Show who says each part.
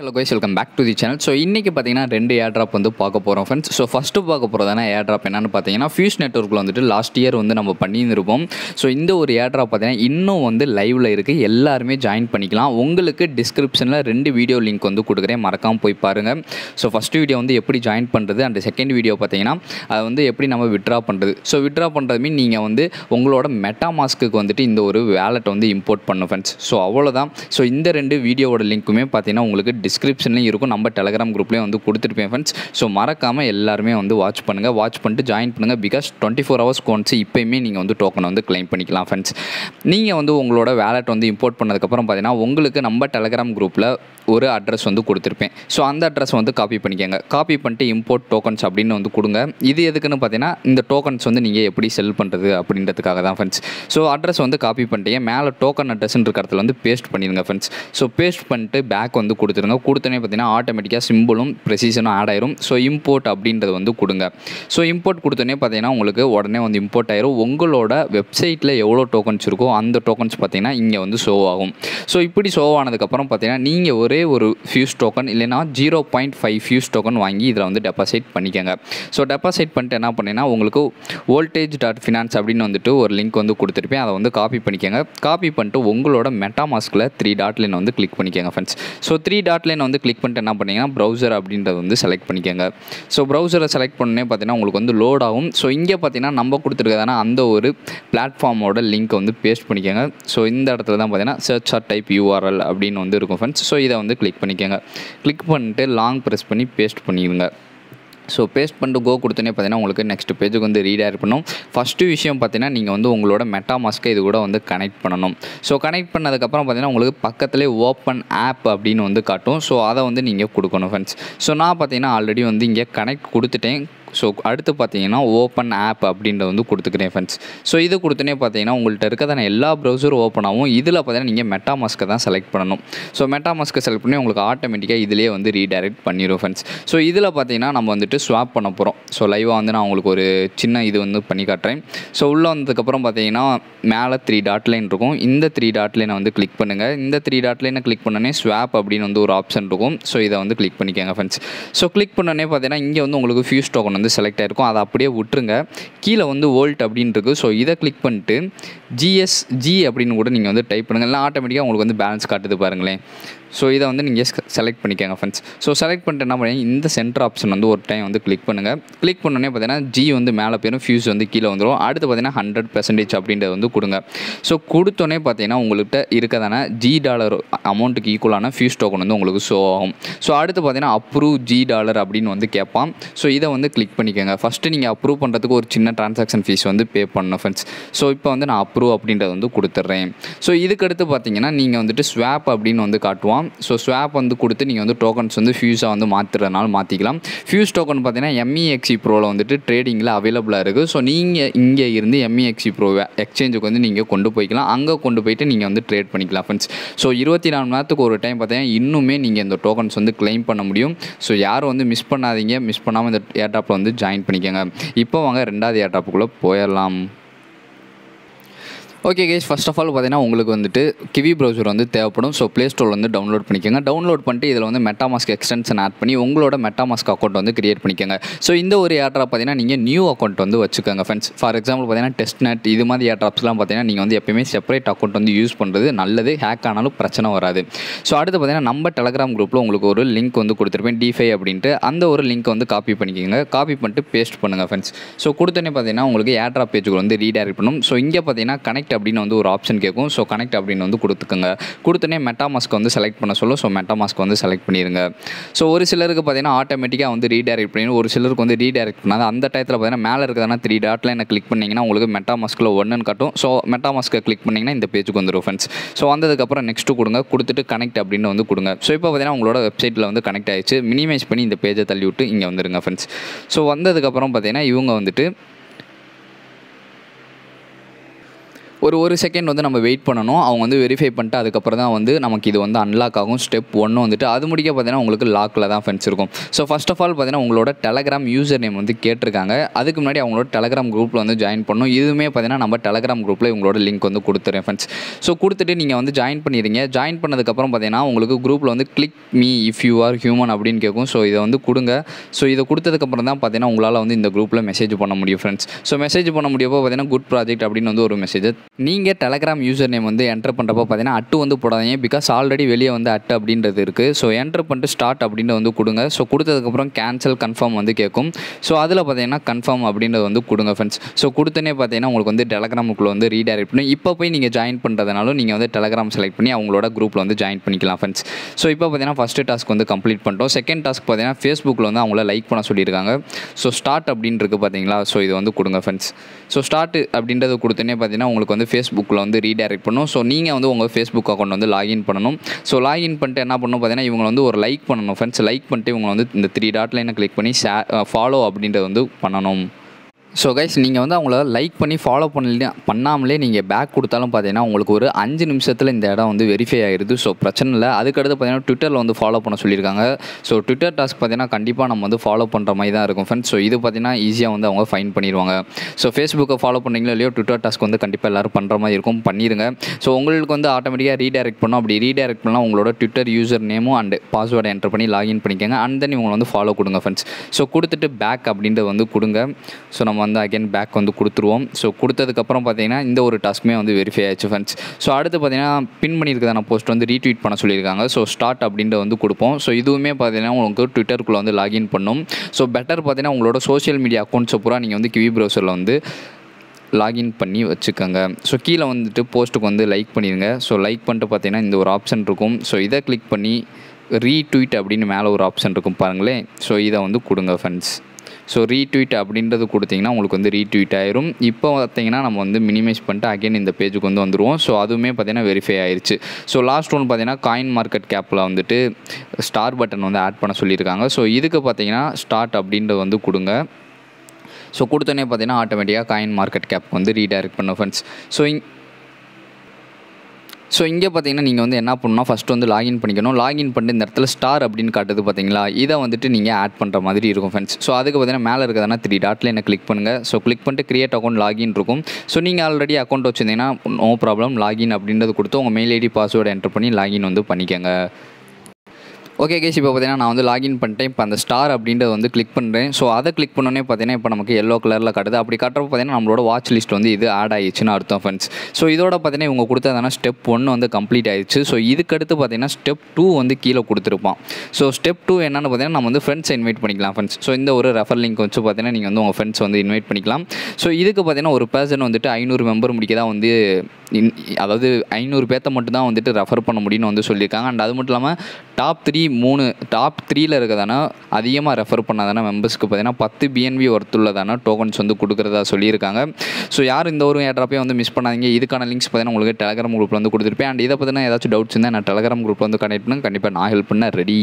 Speaker 1: hello guys welcome back to the channel so இன்றைக்கி பார்த்தீங்கன்னா ரெண்டு ஏர் ட்ராப் வந்து பார்க்க போகிறோம் ஃப்ரெண்ட்ஸ் ஸோ ஃபஸ்ட்டு பார்க்க போகிறதான ஏர் ட்ராப் என்னென்னு பார்த்தீங்கன்னா ஃபியூஸ் நெட்ஒர்க்கில் வந்துட்டு லாஸ்ட் இயர் வந்து நம்ம பண்ணியிருந்திருப்போம் ஸோ இந்த ஒரு ஏர் ட்ராப் பார்த்தீங்கன்னா இன்னும் வந்து லைவில் இருக்குது எல்லாருமே ஜாயின் பண்ணிக்கலாம் உங்களுக்கு டிஸ்கிரிப்ஷனில் ரெண்டு வீடியோ லிங்க் வந்து கொடுக்குறேன் மறக்காமல் போய் பாருங்கள் ஸோ ஃபஸ்ட்டு வீடியோ வந்து எப்படி ஜாயின் பண்ணுறது அந்த செகண்ட் வீடியோ பார்த்தீங்கன்னா அது வந்து எப்படி நம்ம விட்ரா பண்ணுறது ஸோ விட்ரா பண்ணுறது மீன் நீங்கள் வந்து உங்களோட மெட்டா மாஸ்க்குக்கு வந்துட்டு இந்த ஒரு வேலெட்டை வந்து இம்போர்ட் பண்ணும் ஃப்ரெண்ட்ஸ் ஸோ அவ்வளோதான் ஸோ இந்த ரெண்டு வீடியோவோட லிங்க்குமே பார்த்தீங்கன்னா உங்களுக்கு டிஸ்கிரிப்ஷன்லேயும் இருக்கும் நம்ம டெலகிராம் குரூப்லேயும் வந்து கொடுத்துருப்பேன் ஃப்ரெண்ட்ஸ் ஸோ மறக்காமல் எல்லாருமே வந்து வாட்ச் பண்ணுங்கள் வாட்ச் பண்ணிட்டு ஜாயின் பண்ணுங்கள் because twenty four hours once இப்போயுமே நீங்கள் வந்து டோக்கனை வந்து கிளைம் பண்ணிக்கலாம் ஃப்ரெண்ட்ஸ் நீங்கள் வந்து உங்களோட வேலட் வந்து இம்போர்ட் பண்ணதுக்கப்புறம் பார்த்தீங்கன்னா உங்களுக்கு நம்ம டெலகிராம் குரூப்பில் ஒரு அட்ரஸ் வந்து கொடுத்துருப்பேன் ஸோ அந்த அட்ரஸ் வந்து காப்பி பண்ணிக்கோங்க காப்பி பண்ணிட்டு இம்போர்ட் டோக்கன்ஸ் அப்படின்னு வந்து கொடுங்க இது எதுக்குன்னு பார்த்தீங்கன்னா இந்த டோக்கன்ஸ் வந்து நீங்கள் எப்படி செல் பண்ணுறது அப்படின்றதுக்காக தான் ஃப்ரெண்ட்ஸ் ஸோ அட்ரஸ் வந்து காப்பி பண்ணிட்டீங்க மேலே டோக்கன் அட்ரஸ்ன்னு இடத்துல வந்து பேஸ்ட் பண்ணிடுங்க ஃப்ரெண்ட்ஸ் ஸோ பேஸ்ட் பண்ணிட்டு பேக் வந்து கொடுத்துருங்க கொடுத்துருங்க கொடுத்தோன்னே பார்த்தீங்கன்னா ஆட்டோமேட்டிக்காக சிம்பிளும் ப்ரெசிஷனும் ஆட் ஆயிரும் ஸோ இம்போர்ட் அப்படின்றது வந்து கொடுங்க ஸோ இம்போர்ட் கொடுத்தோன்னே பார்த்தீங்கன்னா உங்களுக்கு உடனே வந்து இம்போர்ட் ஆயிரும் உங்களோட வெப்சைட்டில் எவ்வளோ டோக்கன்ஸ் இருக்கோ அந்த டோக்கன்ஸ் பார்த்தீங்கன்னா இங்கே வந்து ஷோ ஆகும் ஸோ இப்படி ஷோ ஆனதுக்கப்புறம் பார்த்தீங்கன்னா நீங்கள் ஒரே ஒரு ஃபியூஸ் டோக்கன் இல்லைனா zero point five fuse token வாங்கி இதில் வந்து டெபாசிட் பண்ணிக்கோங்க ஸோ டெபாசிட் பண்ணிட்டு என்ன பண்ணீங்கன்னா உங்களுக்கு வோல்டேஜ் டாட் ஃபினான்ஸ் அப்படின்னு வந்துட்டு ஒரு லிங்க் வந்து கொடுத்துருப்பேன் அதை வந்து காப்பி பண்ணிக்கோங்க காப்பி பண்ணிட்டு உங்களோட மெட்டாமாஸ்கில் த்ரீ டாட்லின் வந்து கிளிக் பண்ணிக்கோங்க ஃப்ரெண்ட்ஸ் ஸோ த்ரீ டாட் ஆட்லைன் வந்து கிளிக் பண்ணிட்டு என்ன பண்ணிங்கன்னா ப்ரௌசர் அப்படின்றத வந்து செலக்ட் பண்ணிக்கோங்க ஸோ ப்ரௌசரை செலக்ட் பண்ணே பார்த்தீங்கன்னா உங்களுக்கு வந்து லோட் ஆகும் ஸோ இங்கே பார்த்தீங்கன்னா நம்ம கொடுத்துருக்கதான அந்த ஒரு பிளாட்ஃபார்மோட லிங்க்கை வந்து பேஸ்ட் பண்ணிக்கோங்க ஸோ இந்த இடத்துல தான் பார்த்தீங்கன்னா சர்ச் ஆர் டைப் யூஆர்எல் அப்படின்னு வந்து இருக்கும் ஃப்ரெண்ட்ஸ் ஸோ இதை வந்து கிளிக் பண்ணிக்கோங்க கிளிக் பண்ணிட்டு லாங் ப்ரெஸ் பண்ணி பேஸ்ட் பண்ணிடுங்க ஸோ பேஸ்ட் பண்ணிட்டு கோ கொடுத்தனே பார்த்தீங்கன்னா உங்களுக்கு நெக்ஸ்ட் பேஜுக்கு வந்து ரீடைர் பண்ணும் ஃபஸ்ட்டு விஷயம் பார்த்தீங்கன்னா நீங்கள் வந்து உங்களோட மெட்டா மாஸ்க்கை இது கூட வந்து கனெக்ட் பண்ணணும் ஸோ கனெக்ட் பண்ணதுக்கப்புறம் பார்த்தீங்கன்னா உங்களுக்கு பக்கத்துலேயே ஓப்பன் ஆப் அப்படின்னு வந்து காட்டும் ஸோ அதை வந்து நீங்கள் கொடுக்கணும் ஃப்ரெண்ட்ஸ் ஸோ நான் பார்த்தீங்கன்னா ஆல்ரெடி வந்து இங்கே கனெக்ட் கொடுத்துட்டேன் ஸோ அடுத்து பார்த்தீங்கன்னா ஓப்பன் ஆப் அப்படின்றத வந்து கொடுத்துக்கிறேன் ஃப்ரெண்ட்ஸ் ஸோ இது கொடுத்தனே பார்த்தீங்கன்னா உங்கள்கிட்ட இருக்கிறதான எல்லா ப்ரௌசரும் ஓப்பன் ஆகும் இதில் பார்த்தீங்கன்னா நீங்கள் மெட்டாமாஸ்க்கை தான் செலக்ட் பண்ணணும் ஸோ மாஸ்க்கு செலக்ட் பண்ணி உங்களுக்கு ஆட்டோமேட்டிக்காக இதிலே வந்து ரீடைரக்ட் பண்ணிடும் ஃப்ரெண்ட்ஸ் ஸோ இதில் பார்த்தீங்கன்னா நம்ம வந்துட்டு ஸ்வாப் பண்ண போகிறோம் ஸோ லைவாக வந்து நான் உங்களுக்கு ஒரு சின்ன இது வந்து பண்ணி காட்டுறேன் ஸோ உள்ளே வந்ததுக்கப்புறம் பார்த்தீங்கன்னா மேலே த்ரீ டாட் லைன் இருக்கும் இந்த த்ரீ டாட் லைனை வந்து கிளிக் பண்ணுங்கள் இந்த த்ரீ டாட் லைனை கிளிக் பண்ணனே ஸ்வாப் அப்படின்னு வந்து ஒரு ஆப்ஷன் இருக்கும் ஸோ இதை வந்து கிளிக் பண்ணிக்கோங்க ஃப்ரெண்ட்ஸ் ஸோ கிளிக் பண்ணனே பார்த்தீங்கன்னா இங்கே வந்து உங்களுக்கு ஃபியூஸ் டோக்கன் வந்து வந்து செலக்ட் ஆகிருக்கும் அதை அப்படியே விட்டுருங்க கீழே வந்து ஓல்ட் அப்படின்ட்டு இருக்குது ஸோ இதை கிளிக் பண்ணிட்டு ஜிஎஸ்ஜி அப்படின்னு கூட நீங்கள் வந்து டைப் பண்ணுங்கள் இல்லை ஆட்டோமேட்டிக்காக உங்களுக்கு வந்து பேலன்ஸ் காட்டுது பாருங்களேன் ஸோ இதை வந்து நீங்கள் செலக்ட் பண்ணிக்கோங்க ஃப்ரெண்ட்ஸ் ஸோ செலக்ட் பண்ணிட்டு என்ன பண்ணுங்க இந்த சென்டர் ஆப்ஷன் வந்து ஒரு டைம் வந்து கிளிக் பண்ணுங்கள் கிளிக் பண்ணோன்னே பார்த்தீங்கன்னா ஜி வந்து மேலே போயிடும் ஃபியூஸ் வந்து கீழே வந்துடும் அடுத்து பார்த்தீங்கன்னா ஹண்ட்ரட் பெர்சன்டேஜ் அப்படின்றத வந்து கொடுங்க ஸோ கொடுத்தோன்னே பார்த்தீங்கன்னா உங்கள்கிட்ட இருக்கதான ஜி டாலர் அமௌண்ட்டுக்கு ஈக்குவலான ஃபியூஸ் டோக்கன் வந்து உங்களுக்கு ஷோ ஆகும் ஸோ அடுத்து பார்த்தீங்கன்னா அப்ரூவ் ஜி டாலர் அப்படின்னு வந்து கேட்பான் ஸோ இதை வந்து கிளிக் பண்ணிக்கோங்க ஃபஸ்ட்டு நீங்கள் அப்ரூவ் பண்ணுறதுக்கு ஒரு சின்ன ட்ரான்சாக்ஷன் ஃபீஸ் வந்து பே பண்ணணும் ஃப்ரெண்ட்ஸ் ஸோ இப்போ வந்து நான் அப்ரூவ் அப்படின்றத வந்து கொடுத்துட்றேன் ஸோ இதுக்கடுத்து பார்த்தீங்கன்னா நீங்கள் வந்துட்டு ஸ்வாப் அப்படின்னு வந்து காட்டுவான் ஸோ ஸ்வாப் வந்து கொடுத்து நீங்கள் வந்து டோக்கன்ஸ் வந்து ஃபியூஸாக வந்து மாற்றுறதுனால மாற்றிக்கலாம் ஃபியூஸ் டோக்கன் பார்த்தீங்கன்னா எம்இஎக்சி ப்ரோவில் e e வந்துட்டு ட்ரேடிங்கில் அவைலபிளாக இருக்குது ஸோ நீங்கள் இங்கே இருந்து எம்இஎக்சி ப்ரோ எக்ஸ்சேஞ்சுக்கு வந்து நீங்கள் கொண்டு போய்க்கலாம் அங்கே கொண்டு போயிட்டு நீங்கள் வந்து ட்ரேட் பண்ணிக்கலாம் ஃப்ரெண்ட்ஸ் ஸோ இருபத்தி நாலு மணி நேரத்துக்கு ஒரு டைம் பார்த்தீங்கன்னா இன்னுமே நீங்கள் இந்த டோக்கன்ஸ் வந்து கிளைம் பண்ண முடியும் ஸோ யாரும் வந்து மிஸ் பண்ணாதீங்க மிஸ் பண்ணாமல் இந்த ஏர்டாப்பில் வந்து ஜாயின் பண்ணிக்கோங்க இப்போ வாங்க ரெண்டாவது ஏர்டாப்புக்குள்ளே போயிடலாம் okay guys first of all பார்த்தீங்கன்னா உங்களுக்கு வந்துட்டு கிவி ப்ரௌசர் வந்து தேவைப்படும் ஸோ ப்ளே ஸ்டோர் வந்து டவுன்லோட் பண்ணிக்கோங்க டவுன்லோட் பண்ணிட்டு இதில் வந்து மெட்டாமாஸ்க் எக்ஸ்டென்ஷன் ஆட் பண்ணி உங்களோட மெட்டாமாஸ்க் அக்கௌண்ட் வந்து கிரியேட் பண்ணிக்கோங்க ஸோ இந்த ஒரு ஏட்ராப் பார்த்தீங்கன்னா நீங்கள் நியூ அக்கௌண்ட் வந்து வச்சுக்கோங்க ஃப்ரெண்ட்ஸ் ஃபார் எக்ஸாம்பிள் பார்த்தீங்கன்னா டெஸ்ட் நெட் இது மாதிரி ஏட்ராப்ஸ்லாம் பார்த்தீங்கன்னா நீங்கள் வந்து எப்பயுமே செப்பரேட் அக்கௌண்ட் வந்து யூஸ் பண்ணுறது நல்லது ஹேக் ஆனாலும் பிரச்சனை வராது ஸோ அடுத்து பார்த்தீங்கன்னா நம்ம டெலகிராம் குரூப்பில் உங்களுக்கு ஒரு லிங்க் வந்து கொடுத்துருப்பேன் டிஃபை அப்படின்ட்டு அந்த ஒரு லிங்க் வந்து காப்பி பண்ணிக்கோங்க காப்பி பண்ணிட்டு பேஸ்ட் பண்ணுங்கள் ஃப்ரெண்ட்ஸ் ஸோ கொடுத்தோன்னே பார்த்தீங்கன்னா உங்களுக்கு ஏட்ராப் பேஜுக்கு வந்து ரீடைரக்ட் பண்ணும் ஸோ இங்கே பார்த்தீங்கன்னா கனெக்ட் அப்படின்னு வந்து ஒரு ஆப்ஷன் கேட்கும் ஸோ கனெக்ட் அப்படின்னு வந்து கொடுத்துக்கோங்க கொடுத்தனே மெட்டாமாஸ்க் வந்து செலக்ட் பண்ண சொல்லும் ஸோ மெட்டாமாஸ்க் வந்து செலக்ட் பண்ணிடுங்க ஸோ ஒரு சிலருக்கு பார்த்தீங்கன்னா ஆட்டோமேட்டிக்காக வந்து ரீடைரக்ட் பண்ணிடும் ஒரு சிலருக்கு வந்து ரீடைரக்ட் பண்ணாது அந்த டயத்தில் பார்த்தீங்கன்னா மேலே இருக்கிறதான த்ரீ டாட்டில் என்ன கிளிக் பண்ணிங்கன்னா உங்களுக்கு மெட்டாமாஸ்கில் ஒன்றுன்னு காட்டும் ஸோ மெட்டாமாஸ்க்கை கிளிக் பண்ணிங்கன்னா இந்த பேஜுக்கு வந்துடும் ஃப்ரெண்ட்ஸ் ஸோ வந்ததுக்கப்புறம் நெக்ஸ்ட்டு கொடுங்க கொடுத்துட்டு கனெக்ட் அப்படின்னு வந்து கொடுங்க ஸோ இப்போ பார்த்தீங்கன்னா உங்களோட வெப்சைட்டில் வந்து கனெக்ட் ஆகிடுச்சு மினிமைஸ் பண்ணி இந்த பேஜை தள்ளி விட்டு இங்கே வந்துடுங்க ஃப்ரெண்ட்ஸ் ஸோ வந்ததுக்கப்புறம் பார்த்தீங்கன்னா இவங்க வந்துட்டு ஒரு ஒரு செகண்ட் வந்து நம்ம வெயிட் பண்ணணும் அவங்க வந்து வெரிஃபை பண்ணிட்டு அதுக்கப்புறம் தான் வந்து நமக்கு இது வந்து அன்லாக் ஆகும் ஸ்டெப் ஒன்று வந்துட்டு அது முடிக்க பார்த்தீங்கன்னா உங்களுக்கு லாக்கில் தான் ஃப்ரெண்ட்ஸ் இருக்கும் ஸோ ஃபஸ்ட் ஆஃப் ஆல் பார்த்தீங்கன்னா உங்களோட டெலகிராம் யூசர் நேம் வந்து கேட்டிருக்காங்க அதுக்கு முன்னாடி அவங்களோட டெலகிராம் குரூப்பில் வந்து ஜாயின் பண்ணணும் இதுவுமே பார்த்தீங்கன்னா நம்ம டெலகிராம் குரூப்பில் உங்களோட லிங்க் வந்து கொடுத்துறேன் ஃப்ரெண்ட்ஸ் ஸோ கொடுத்துட்டு நீங்கள் வந்து ஜாயின் பண்ணிடுங்க ஜாயின் பண்ணதுக்கப்புறம் பார்த்தீங்கன்னா உங்களுக்கு குரூப்பில் வந்து click me if you are human அப்படின்னு கேட்கும் ஸோ இதை வந்து கொடுங்க ஸோ இதை கொடுத்ததுக்கப்புறம் தான் பார்த்தீங்கன்னா உங்களால் வந்து இந்த குரூப்பில் மெசேஜ் பண்ண முடியும் ஃப்ரெண்ட்ஸ் ஸோ மெசேஜ் பண்ண முடியப்போ பார்த்தீங்கன்னா குட் ப்ராஜெக்ட் அப்படின்னு வந்து ஒரு மெசேஜை நீங்கள் டெலகிராம் யூசர் நேம் வந்து என்ட்ரு பண்ணுறப்போ பார்த்தீங்கன்னா அட்டு வந்து போடாதீங்க பிகாஸ் ஆல்ரெடி வெளியே வந்து அட்டு அப்படின்றது இருக்குது ஸோ என்ட்ரு பண்ணிட்டு ஸ்டார்ட் அப்படின்றது வந்து கொடுங்க ஸோ கொடுத்ததுக்கப்புறம் கேன்சல் கன்ஃபார்ம் வந்து கேட்கும் ஸோ அதில் பார்த்தீங்கன்னா கன்ஃபார்ம் அப்படின்றது வந்து கொடுங்க ஃப்ரெண்ட்ஸ் ஸோ கொடுத்தனே பார்த்தீங்கன்னா உங்களுக்கு வந்து டெலகிராமுக்குள்ளே வந்து ரீடைரக்ட் பண்ணி இப்போ போய் நீங்கள் ஜாயின் பண்ணுறதுனாலும் நீங்கள் வந்து டெலகிராம் செலக்ட் பண்ணி அவங்களோட குரூப்பில் வந்து ஜாயின் பண்ணிக்கலாம் ஃப்ரெண்ட்ஸ் ஸோ இப்போ பார்த்தீங்கன்னா ஃபஸ்ட்டு டாஸ்க் வந்து கம்ப்ளீட் பண்ணிட்டோம் செகண்ட் டாஸ்க் பார்த்தீங்கன்னா ஃபேஸ்புக்கில் வந்து அவங்கள லைக் பண்ண சொல்லியிருக்காங்க ஸோ ஸ்டார்ட் அப்படின்றது பார்த்தீங்களா ஸோ இது வந்து கொடுங்க ஃப்ரெண்ட்ஸ் ஸோ ஸ்டார்ட் அப்படின்றது கொடுத்தனே பார்த்தீங்கன்னா உங்களுக்கு வந்து வந்து ஃபேஸ்புக்கில் வந்து ரீடைரக்ட் பண்ணும் ஸோ நீங்கள் வந்து உங்கள் ஃபேஸ்புக் அக்கௌண்ட் வந்து லாகின் பண்ணணும் ஸோ லாகின் பண்ணிட்டு என்ன பண்ணணும் பார்த்தீங்கன்னா இவங்களை வந்து ஒரு லைக் பண்ணணும் ஃப்ரெண்ட்ஸ் லைக் பண்ணிட்டு இவங்களை வந்து இந்த த்ரீ டாட்லைனை கிளிக் பண்ணி ஷே ஃபாலோ அப்படின்றத வந்து பண்ணணும் ஸோ கைஸ் நீங்கள் வந்து அவங்கள லைக் பண்ணி ஃபாலோ பண்ணல பண்ணாமலே நீங்கள் பேக் கொடுத்தாலும் பார்த்தீங்கன்னா உங்களுக்கு ஒரு அஞ்சு நிமிஷத்தில் இந்த இடம் வந்து வெரிஃபை ஆகிடுது ஸோ பிரச்சனை இல்லை அதுக்கடுத்து பார்த்தீங்கன்னா ட்விட்டரில் வந்து ஃபாலோ பண்ண சொல்லியிருக்காங்க ஸோ ட்விட்டர் டாஸ்க் பார்த்தீங்கன்னா கண்டிப்பாக நம்ம வந்து ஃபாலோ பண்ணுற மாதிரி தான் இருக்கும் ஃப்ரெண்ட்ஸ் ஸோ இது பார்த்தீங்கன்னா ஈஸியாக வந்து அவங்க ஃபைன் பண்ணிடுவாங்க ஸோ ஃபேஸ்புக்கை ஃபாலோ பண்ணிங்களோ இல்லையோ ட்விட்டர் டாஸ்க் வந்து கண்டிப்பாக எல்லோரும் பண்ணுற மாதிரி இருக்கும் பண்ணிடுங்க ஸோ உங்களுக்கு வந்து ஆட்டோமேட்டிக்காக ரீடைரக்ட் பண்ணோம் அப்படி ரீடைரக்ட் பண்ணால் உங்களோட ட்விட்டர் யூசர் நேமும் அண்ட் பாஸ்வேர்டை என்டர் பண்ணி லாகின் பண்ணிக்கோங்க அண்ட் தென் இவங்களை வந்து ஃபாலோ கொடுங்க ஃப்ரெண்ட்ஸ் ஸோ கொடுத்துட்டு பேக் அப்படின்றது வந்து கொடுங்க ஸோ நம்ம வந்து அகைன் பேக் வந்து கொடுத்துருவோம் ஸோ கொடுத்ததுக்கப்புறம் பார்த்தீங்கன்னா இந்த ஒரு டாஸ்க்குமே வந்து வெரிஃபை ஆயிடுச்சு ஃப்ரெண்ட்ஸ் ஸோ அடுத்து பார்த்தீங்கன்னா பின் பண்ணியிருக்கதான போஸ்ட் வந்து ரீட்வீட் பண்ண சொல்லியிருக்காங்க ஸோ ஸ்டார்ட் அப்படின்ட்டு வந்து கொடுப்போம் ஸோ இதுவுமே பார்த்தீங்கன்னா உங்களுக்கு ட்விட்டருக்குள்ளே வந்து லாகின் பண்ணும் ஸோ பெட்டர் பார்த்தீங்கன்னா உங்களோட சோஷியல் மீடியா அக்கௌண்ட்ஸை பூரா நீங்கள் வந்து கிவி ப்ரௌசரில் வந்து லாகின் பண்ணி வச்சுக்கோங்க ஸோ கீழே வந்துட்டு போஸ்ட்டுக்கு வந்து லைக் பண்ணிடுங்க ஸோ லைக் பண்ணிட்டு பார்த்தீங்கன்னா இந்த ஒரு ஆப்ஷன் இருக்கும் ஸோ இதை கிளிக் பண்ணி ரீட்வீட் அப்படின்னு மேலே ஒரு ஆப்ஷன் இருக்கும் பாருங்களேன் ஸோ இதை வந்து கொடுங்க ஃப்ரெண்ட்ஸ் ஸோ ரீட்வீட் அப்படின்றது கொடுத்தீங்கன்னா உங்களுக்கு வந்து ரீட்வீட் ஆயிரும் இப்போ பார்த்தீங்கன்னா நம்ம வந்து மினிமைஸ் பண்ணிட்டு அகைன் இந்த பேஜுக்கு வந்து வந்துடுவோம் ஸோ அதுவுமே பார்த்தீங்கன்னா வெரிஃபை ஆயிடுச்சு ஸோ லாஸ்ட் ஒன்று பார்த்தீங்கன்னா காயின் மார்க்கெட் கேப்பில் வந்துட்டு ஸ்டார் பட்டன் வந்து ஆட் பண்ண சொல்லியிருக்காங்க ஸோ இதுக்கு பார்த்தீங்கன்னா ஸ்டார்ட் அப்படின்றது வந்து கொடுங்க ஸோ கொடுத்தோன்னே பார்த்தீங்கன்னா ஆட்டோமேட்டிக்காக காயின் மார்க்கெட் கேப் வந்து ரீடைரக்ட் பண்ண ஃப்ரெண்ட்ஸ் ஸோ ஸோ இங்கே பார்த்தீங்கன்னா நீங்கள் வந்து என்ன பண்ணணும் ஃபஸ்ட்டு வந்து லாகின் பண்ணிக்கணும் லாகின் பண்ணிட்டு இந்த இடத்துல ஸ்டார் அப்படின்னு காட்டுது பார்த்தீங்களா இதை வந்துட்டு நீங்கள் ஆட் பண்ணுற மாதிரி இருக்கும் ஃப்ரெண்ட்ஸ் ஸோ அதுக்கு பார்த்தீங்கன்னா மேலே இருக்கிறதுனா த்ரீ டாட்டில் என்ன கிளிக் பண்ணுங்கள் ஸோ கிளிக் பண்ணிட்டு கிரியேட் அக்கௌண்ட் லாகின் இருக்கும் ஸோ நீங்கள் ஆல்ரெடி அக்கௌண்ட் வச்சுருந்தீங்கன்னா நோ ப்ராப்ளம் லாகின் அப்படின்றது கொடுத்து உங்கள் மெயில் ஐடி பாஸ்வேர்டு என்டர் பண்ணி லாகின் வந்து பண்ணிக்கோங்க ஓகே கேஷ் இப்போ பார்த்தீங்கன்னா நான் வந்து லாகின் பண்ணிட்டேன் இப்போ அந்த ஸ்டார் அப்படின்றத வந்து கிளிக் பண்ணுறேன் ஸோ அதை கிளிக் பண்ணோன்னே பார்த்தீங்கன்னா இப்போ நமக்கு எல்லோ கலரில் காட்டுது அப்படி காட்டுறப்போ பார்த்தீங்கன்னா நம்மளோட வாட்ச் லிஸ்ட் வந்து இது ஆட் ஆயிடுச்சுன்னு அர்த்தம் ஃப்ரெண்ட்ஸ் ஸோ இதோட பார்த்தீங்கன்னா இவங்க கொடுத்ததான ஸ்டெப் ஒன்று வந்து கம்ப்ளீட் ஆயிடுச்சு ஸோ இதுக்கடுத்து பார்த்தீங்கன்னா ஸ்டெப் டூ வந்து கீழே கொடுத்துருப்பான் ஸோ ஸ்டெப் டூ என்னென்னு பார்த்தீங்கன்னா நம்ம வந்து ஃப்ரெண்ட்ஸை இன்வைட் பண்ணிக்கலாம் ஃப்ரெண்ட்ஸ் ஸோ இந்த ஒரு ரெஃபர் லிங்க் வச்சு பார்த்தீங்கன்னா நீங்கள் வந்து உங்கள் ஃப்ரெண்ட்ஸ் வந்து இன்வைட் பண்ணிக்கலாம் ஸோ இதுக்கு பார்த்தீங்கன்னா ஒரு பர்சன் வந்துட்டு ஐநூறு மெம்பர் முடிக்க தான் வந்து அதாவது ஐநூறு பேர்த்த மட்டும் தான் வந்துட்டு ரெஃபர் பண்ண முடியும்னு வந்து சொல்லியிருக்காங்க அண்ட் அது மட்டும் இல்லாமல் டாப் த்ரீ மூணு டாப் த்ரீயில் இருக்கிறதானா அதிகமாக ரெஃபர் பண்ணாதானே மெம்பர்ஸ்க்கு பார்த்தீங்கன்னா பத்து பிஎன்வி ஒர்த்துள்ளதானா டோக்கன்ஸ் வந்து கொடுக்குறதா சொல்லியிருக்காங்க ஸோ யார் இந்த ஒரு ஏட்ராப்பையும் வந்து மிஸ் பண்ணாதீங்க இதுக்கான லிங்க்ஸ் பார்த்தீங்கன்னா உங்களுக்கு டெலகிராம் குரூப்பில் வந்து கொடுத்துருப்பேன் அண்ட் இதை பற்றினா ஏதாச்சும் டவுட்ஸ் இருந்தால் நான் டெலகிராம் குரூப்பில் வந்து கனெக்ட் பண்ணு கண்டிப்பாக நான் ஹெல்ப் பண்ண ரெடி